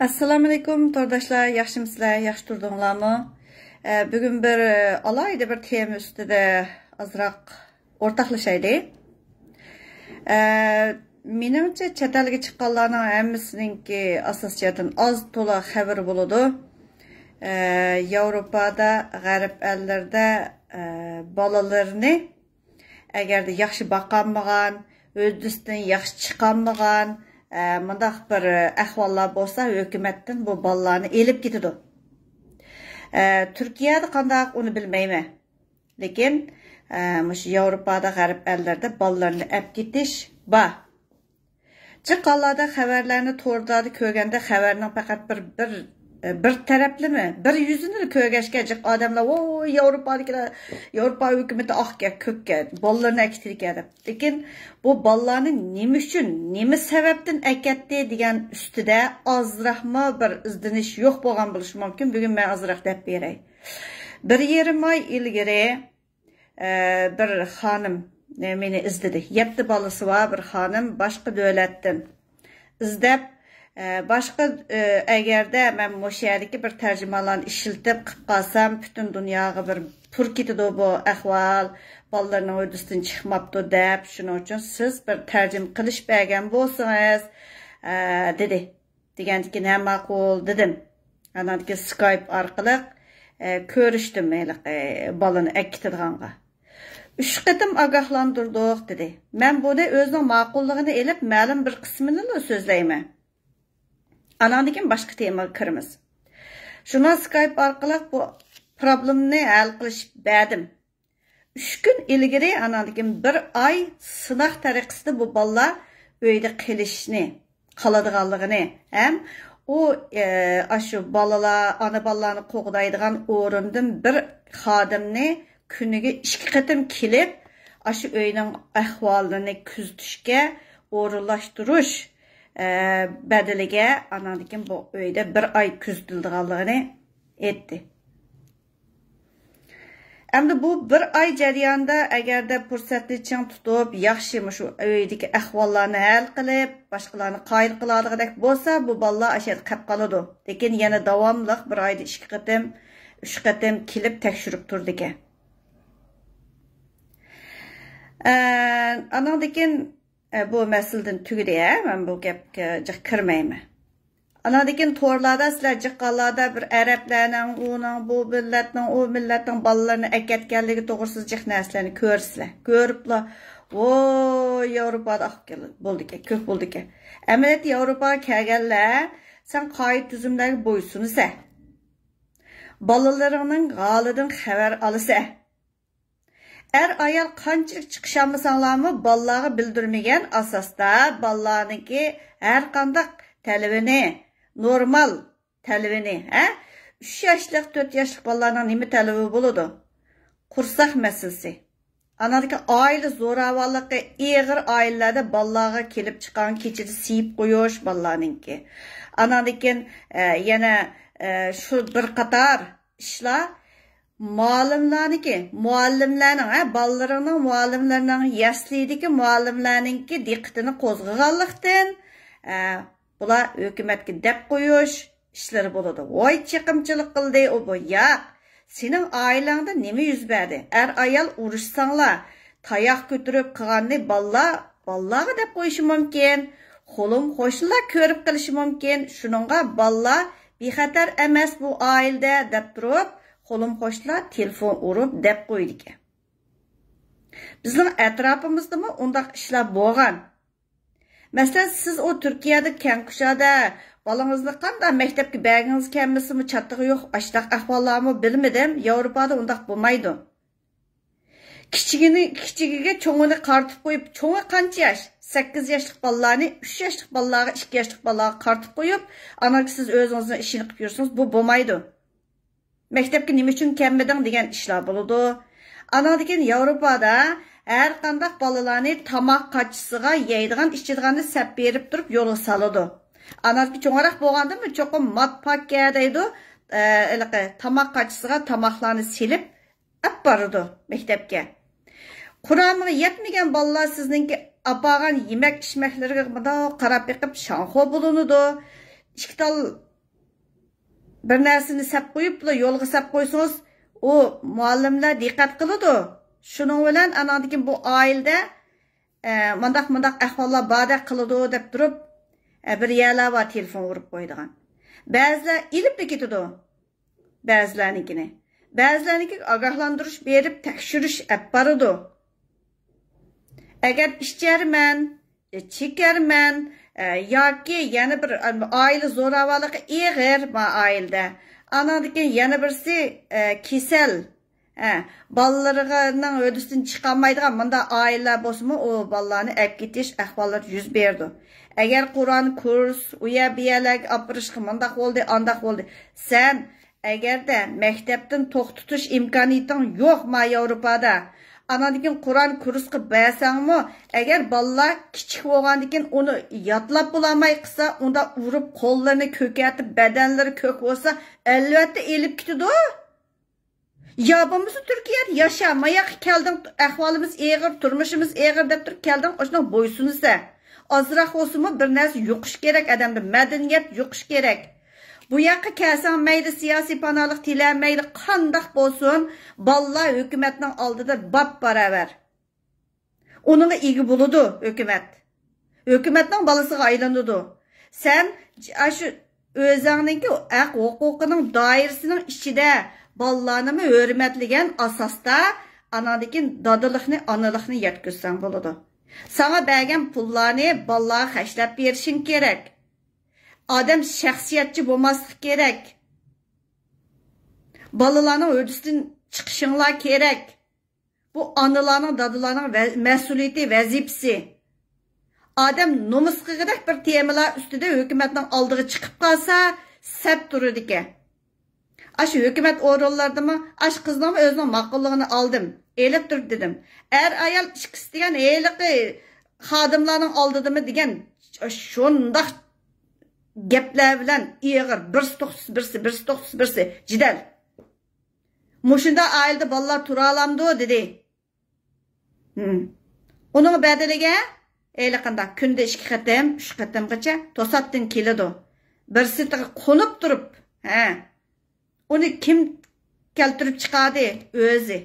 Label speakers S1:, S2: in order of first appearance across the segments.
S1: Assalamu alaykum qardaşlar, yaxşımısınızlar? Yaxşı durduğunuzlarmı? E, Bugün bir e, alayda bir tema üstüdə azraq ortaqlaşaydı. E, Menimcə çətalga çıxanların hamısınınki əsas cəhətdən az tola xəbər buludu. Avropada, Qərb əllərdə e, balalarını əgər də yaxşı baxanmağan, öldüsdən yaxşı çıxanmağan, мындак бір ахваллар болса өкмөттөн bu балларны элип кетиди turkiyada qandaq uni bilmayman lekin e, mush yevropada g'arb allarda bolalarni olib ketish bor jiqqonlarda xabarlarni тордады ko'rganda faqat bir bir E, bir taraflimi bir yuzini ko'rgashgajik odamlar voy yevropanikilar yevropa hukumati oqga ah, ko'kka bolalarini akitirkan deb lekin bu bolalarni nima uchun nima sababdan akatdi degan ustida ozroqmi bir izdinish yo'q bo'lgan bo'lishi mumkin bugun man ozroq deb beray bir yarim oy ilgari e, bir xonim e, meni izdidi yetti bolasi bor bir xonim boshqa davlatdan izdab boshqa agarda e, man moshuyerdagi bir tarjimalarni ishiltib qilib qolsam butun dunyoga bir pur ketadi bu ahvol bolalarni uydusidan chiqmabdi deb shuning uchun siz bir tarjim qilish bergan bo'lsangiz e, dedi degandikin ha ma'qul dedim anaki skype orqali ko'rishdim bolani akkitadiganqa uch qatim ogohlantirdik dedi man buni o'zini ma'qulligini ilib ma'lum bir qismini so'zlayman анан деген, tema kirimiz. Şuna skype аркылуу bu problemni хал кылыш bədim. 3 күн ilgiri анан деген, ay ай сынақ bu бұл балалар үйдө калышны каладыганлыгыны әм, u shu bolalar ona bolalarni қоғдайдыған o'rindan bir xodimni kuniga ikki qatim kelib shu öyünün ahvolini kuzatishga o'rinlashtirish badiliga anandikin bu uyda bir oy kuzatildiganligini aytdi Әмді бұл бір ай жәрияңда әгерді пұрсәтті чың тұтып, яқшы мұшу өйдегі әхвалланы әл қылып, башқыланы қайыл қыладығыдек болса, бұл балла әшет қап қалыды. Декен, яны давамлық бір айды ішкі қытым, үш қытым келіп тәкшіріп тұрды ке. Анан bu məsildin tügüdəyə mən bu gəpkə cıq kirməyimi. Anadikin torlarda sizlər cıqqallarda bir ərəblərinin, onun, bu millətinin, o millətin ballarını əkətkənliyi doğrusuz cıq nəslərini görsülər. Görüblə, o, Avropada axıb ah, gəlir, buldu ki, kök buldu ki. Əməliyyət Avropada kəgəllər, sən qayıt düzümləri boyusunu sə. Balalarının qalıdın xəbər alısə. er ayol qancha chiqishamasanglarmi bolalarga bildirmagan asosda bolalarniki har qandaq talabini normal talabini ha uch yoshlik to'rt yoshlik bolalarni nima talabi bo'ladi qursoq masalasi anadagi oila zo'ravonligi ig'ir oilalarda bolalarga kelib chiqqan kechida siyib qo'yish bolalarninki anadikin e, yana e, shu bir qator ishlar muallimlarniki muallimlarning ha bolalaringning muallimlarning muallimlarninki diqqatini qo'zg'aganlikdan bular hukumatga deb qo'yish ishlari bo'ladi voy chiqimchilik qildi u bu yo'q sening oilangda nima yuz berdi ar ayol urushsanglar tayoq ko'tirib qilganni bollar bolalarga deb qo'yishi mumkin qo'lim qo'shnilar ko'rib qilishi mumkin shuninga bollar bexatar emas bu oilda deb turib qo'lim qo'shnilar telefon urib deb qo'ydi ekan bizning atrofimizdami undoq ishlar bo'lgan masalan siz u turkiyada kankushada bolangizni qanday maktabga bergingiz kammisimi chatig'i yo'q ashunaq ahvollarmi bilmadim yevropada undoq bo'lmaydi kichigini kichigiga cho'ngini qartib qo'yib cho'ngi qancha yosh 8 yoshlik bolalarni 3 yoshlik bolalarga 2 yoshlik bolalarga qartib qo'yib ana siz o'zingizni ishini qilib yursangiz bu bo'lmaydi maktabga nima uchun kelmading degan ishlar bo'ladi anadekin yevropada har qanday bolalarni tomoq qochisiga yeydigan ichadiganni sab berib turib yo'lga soladi anadiki cho'ngroq bo'lgandimi cho'qim mot pakka deydi e, iliqi tomoq qochisiga tomoqlarni silib olib boradi maktabga qur'onga yetmagan bolalar sizningki olib yemak ichmaklarga qarab yiqib shanxo bo'linadi ikkital bir narsani sap qo'yibla yo'lga sap qo'ysangiz u muallimlar diqqat qiladi shuning bilan anadikin bu oilada e, mundoq mundoq ahvollar borda qiladi deb turib e, bir yala bor telefon urib qo'ydigan ba'zilar ilibda ketadi ba'zilarnikini ba'zilarniki ogohlantirish berib tekshirish olib boradi agar ichkarman e, chekarman yoki yana bir um, oila zo'ravonligi ig'ir oilada anadan keyin yana birisi e, kasal bolalarining o'disidan chiqolmaydigan bunday oilalar bo'lsinmi u bolalarni olib ketish ahvollar yuz berdi agar qur'on kurs uya yer bu yerlarga olib borishga mundoq bo'ldi andoq bo'ldi sen agarda maktabdan to'xtatish imkoniyating yo'q ma yevropada anandan keyin qur'on kurs qilib bersanmi agar bolalar kichik bo'lgandan uni yodlab bo'lolmay qilsa unda urib qo'llarini ko'katib badanlari ko'k bo'lsa albatta elib ketadi yo bo'lmasa turkiyada yasha mayoq kelding ahvolimiz eg'ir turmushimiz eg'ir deb turib kelding o'shani bo'ysunsa ozroq bo'lsinmi bir narsa yuqish kerak odamda madaniyat yuqish kerak Bu yaqqa kəlsən məyli siyasi panalıq tilə, məyli qandaq bolsun, balla hökumətinin aldıda bab bərabər. Onunla iyi buludu hökumət. Hökumətinin balası aylanıdı. Sən aşı özəninki əq hüququnun dairəsinin içində ballarını hörmətləyən əsasda anadikin dadılıqni, analıqni yetküzsən buludu. Sana bəgən pullarını ballara xərcləb verişin kerak. odam shaxsiyatchi bo'lmaslik gerek, bolalarning o'rdisidan chiqishinglar gerek, bu onalarning dadalarning mesuliyeti vazifasi odam nomus qilgidek bir temalar ustida hukumatning oldiga chiqib qolsa sap turadi ekan aşı hükümet orullarda mı aş kızına mı özünün makulluğunu aldım. Elip dur dedim. Er ayal şıkıs diyen eyliği hadımlarının aldı mı diyen şundak gaplar bilan ig'ir birsi to'xtisi birsi birsi to'xtisi birsi jidal mushunda aylda bolalar tura olamdu dedi hmm. uning badiliga eliqanda kunda ikki qatim uch qatimgacha to'satdan keladi birsi qo'nib turib ha uni kim keltirib chiqadi o'zi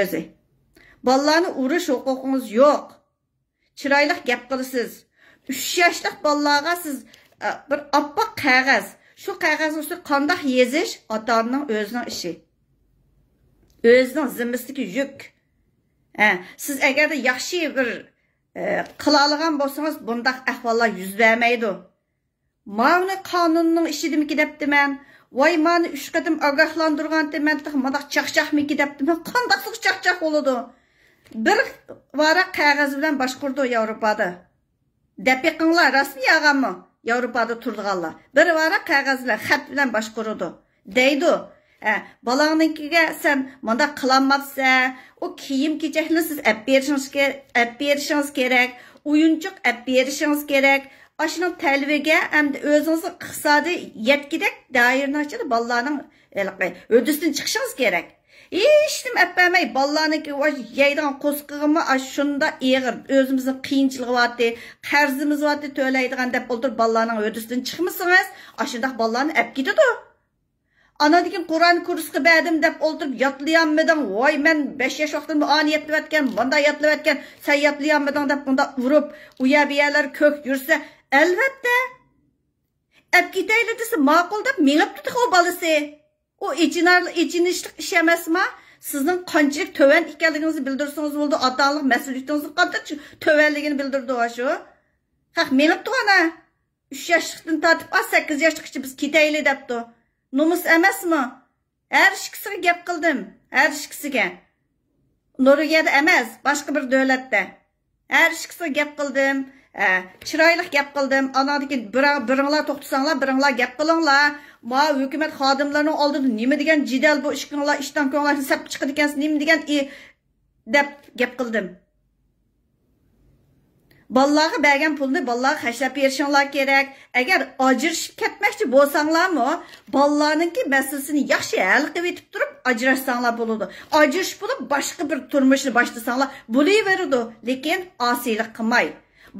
S1: o'zi bolalarni urish huquqingiz yo'q chiroyli gap qilasiz 3 yaşlıq balalarga siz e, bir oppoq qog'oz shu qog'ozni ustida qandoq yezish ota onaning o'zining ishi o'zining zimmisidagi yuk ha, siz agarda yaxshi bir e, qila olgan bo'lsangiz bundoq ahvollar yuz bermaydi mana qonunning ishidimiki debdiman voy mani chaqchaqmiki debdiman bo'ladi bir vara қағаз bilan boshqurdi yevropada Dəpiqinlər rasmi yağamı? Avrupa'da turduğanlar. Bir vara qağazlar xətt bilan başqurudu. Deydi. Hə, balağınınkigə sən manda qılanmaqsa, o kiyim keçəkni siz əp berişiniz kerak, əp berişiniz kerak, oyuncuq əp berişiniz kerak. Aşının təlvigə həm də özünüzün iqtisadi yetkidək dairəni açıb ballarının ödüsdən çıxışınız kerak. hech nima apamay bolalarniki yeydigan qo'sqig'imi shunda eg'ir o'zimizni qiyinchiligyapti qarzimiz bo'lyapti to'laydigan deb o'ltirib bolalarning o'disidan chiqmasangiz shundaq bolalarni olib ketadi anadikin qur'on kursga berdim deb o'ltirib yodlayolmading voy men besh yosh vaqtimda ani yodlayotgan bunday yodlayotgan san yodlayolmading deb bunda urib uya buyalar ko'k yursa albatta olib ketayli desa ma'qul deb minibdi u bolasi u ichinishlik ish emasmi sizning qanchalik tovan ekanligingizni bildirsangiz bo'ldi ota onalik mas'uliyatingizni qanchalik tovanligini bildirdi shu ha menibdi ana uch yoshlikdan tortib a sakkiz yoshligacha biz ketaylik debdi nomus emasmi har ikkisiga gap qildim har ikkisiga norvegiyada emas boshqa bir davlatda har ikkisiga gap qildim chiroyli gap qildim anadan keyin biringlar to'xtasanglar biringlar gap qilinglar ma hukumat xodimlarini oldida nima degan jidal bu ishkinglar ishdan ko'nglarni sab chiqadi ekansiz nima degan deb gap qildim bolalarga bergan pulni bolalarga hashlab berishinglar kerak agar ajrashib ketmoqchi bo'lsanglarmi bolalarninki masalasini yaxshi hal qilib yetib turib ajrashsanglar bo'ladi ajrashib bo'lib boshqa bir turmushni boshlasanglar bo'laveradi lekin osiylik qilmay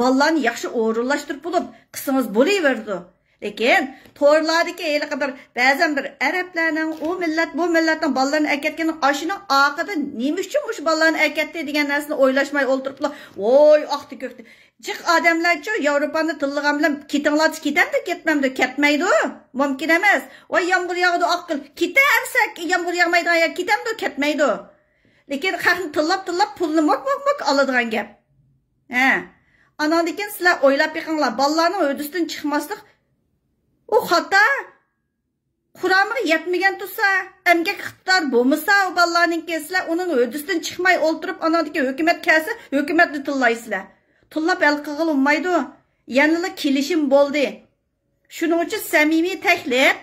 S1: ballarni yaxshi o'rinlashtirib bo'lib qisimiz bo'laverdi lekin to'rlardiki haliqi bir ba'zan bir arablarning u millat bu millatning bolalarini akatgan oshini oxiri nima uchun shu bolalarni akatdi degan narsani o'ylashmay o'ltiribdilar voy oqdi ko'kdi jiq odamlarchi yevropani tillig'an bilan ketinglar ketamdi ketmamdi ketmaydi mumkin emas voy yomg'ir yog'di oqqil ketamsa yomg'ir yog'maydigan yer ketamdi ketmaydi lekin haqni tillab tillab pulni mok mok mok oladigan gap ha anandikin sizlar o'ylab yiqinglar ballarning o'disidan chiqmaslik u xato quramiga yetmagan tursa amga iqtidor bo'lmasa u ballarning sizlar uning o'disidan chiqmay o'ltirib anandiki hukumat kelsa hukumatni tillaysizlar tillab hal qilib olmaydi yanila kelishim bo'ldi shuning uchun samimiy taklif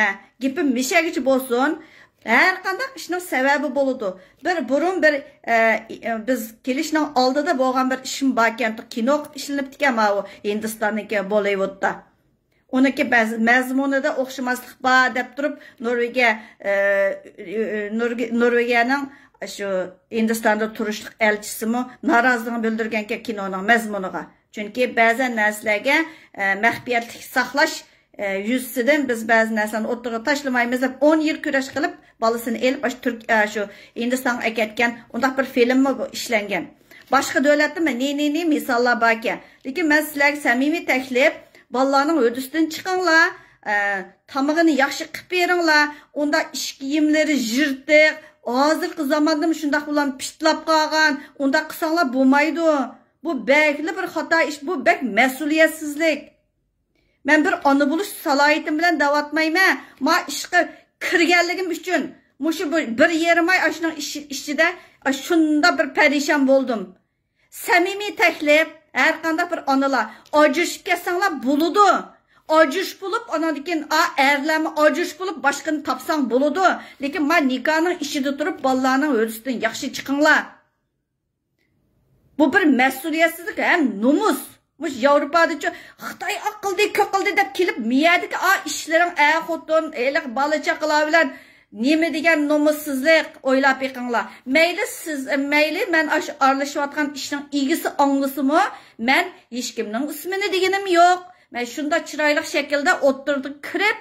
S1: e, gapim mishagichi bo'lsin har qanday ishning sababi bo'ladi bir burun bir e, e biz aldı oldida bo'lgan bir ishim bor ekan kino qilib o ekan mana u hindistonniki bollivudda mezmunu mazmunida okşamazlık bor deb turib norvegiya e, şu e, shu turuşluk elçisi elchisimi narazlığını bildirgan ki kinonun mazmuniga chunki ba'zan narsalarga e, maxfiyatlik saqlash yuzsidan biz ba'zi narsani o'rtaga tashlamaymiz 10 o'n yil kurash qilib bolasini elib turk e, shu hindistonga akatgan undaq bir filmmi ishlangan boshqa davlatdami ne ne ne misollar bor ekan lekin man sizlarga samimiy taklif bolalarning tamığını chiqinglar e, tamog'ini yaxshi qilib beringlar unda ish kiyimlari yirtiq hozirgi zamonda şundak ulan pishtlab qolgan unda qilsanglar bo'lmaydi bu bekli bir xato ish bu bek mas'uliyatsizlik Men bir ona buluş salahiyetim bilen davatmayma. Ma işkı kirgenligim üçün. Muşu bir yerim ay aşının iş, işçide şunda bir perişan buldum. Samimi teklif her kanda bir anıla. Acış kesenla buludu. Acış bulup а, a erlemi acış bulup başkını tapsan buludu. Lekin ma nikahının işide durup ballarının ölüsünden yakşı çıkınla. Bu bir məsuliyyətsizlik həm numus. Muş Yevropada şu Xitay akıldı, kökıldı dep kelip miyadiki a işlerin e xotun, elik balaca qıla bilen nima degan nomussizlik o'ylab yiqinglar mayli siz mayli man aralashayotgan ishning egisi onglisimi Men hech kimning ismini deganim yo'q Men shunda chiroyli shaklda o'tirdi kirib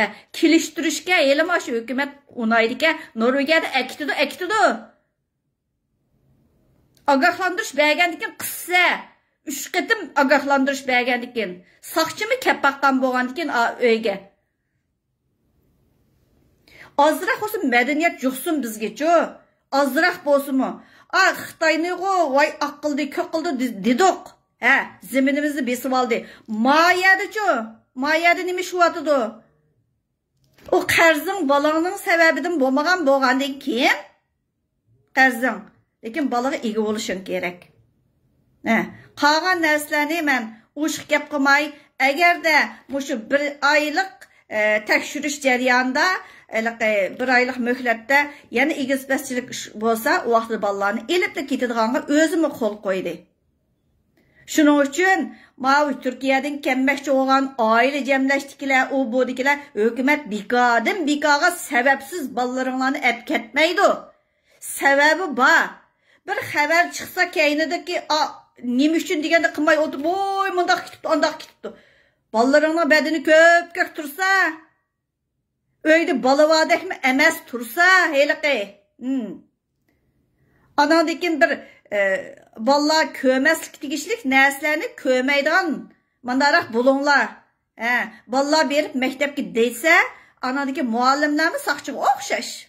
S1: e, kelishtirishga elim shu hukumat unaydi ekan norvegiyada akitidu akitidu ogohlantirish bergandikan qissa үш қытым агахландырыш бәген екен сақчымы кәппақтан болған екен өйге азырақ осы мәдениет жұқсын бізге жо азырақ мұ? а қытайны ғой ой, ақ қылды көк қылды дедоқ ә зімінімізді бесіп алды маяды жо маяды неме шуатыды о қарзың балаңның сәбәбідің болмаған болғанды кейін қарзың lekin balaga ega bo'lishing керек. qolgan narsalarni man ushq gap qilmay agarda mushu bir oylik tekshirish jarayonida bir oylik muhlatda yana egizbaschilik bo'lsa u vaqtda bolalarni ilibdi ketadiganga o'zimi qo'l qo'ydi shuning uchun mau turkiyadan kelmoqchi bo'lgan oila jamlashdikilar u budikilar hukumat bekodan bekoga sababsiz bolalaringlarni olib ketmaydi sababi bor bir xabar chiqsa keynidiki неме үчүн дегенди кылмай отуруп ой мындак кетиптир андак кетиптир балдарыңдын бадини көпкөк турса өйдү балабадекми эмес турса хелики анандыкин бир балла көмөслик тигишлик нерселерни көмөйдиган мандарак болуңлар балла берип мектепке дейсе anadaki muallimlerimiz sakçıga okşaş.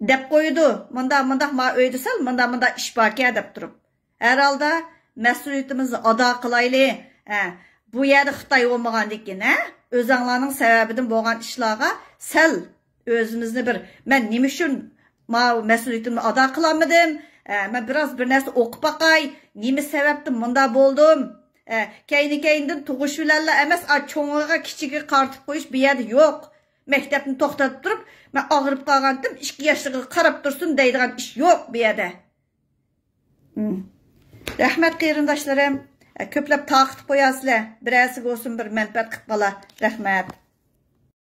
S1: Dep koydu. Mında mında ma öydüsel mında mında iş bakiye dep durup. Her halda məsuliyetimizi ada qılaylı. Hə, bu yerdə Xitay olmağandan keyin, hə, özənglərin səbəbindən bolğan işlərə səl özümüzni bir mən nə üçün məsuliyyətimi ada qılamadım? Ə, mən biraz bir nəsə oxub baxay, nəmə səbəbdən bunda boldum? keyni keyindən tuğuş bilenler emez, çoğuna kiçigi kartıp koyuş bir yerde yok. Mektebini toktatıp durup, ben ağırıp kalgandım, işki yaşlığı karıp dursun deydiğen iş yok bir yerde. Hmm. Rəhmət qeyrindaşlarım, köpləb taxtı qoyasılə, birəsi olsun bir mənfət qıqqala. Rəhmət.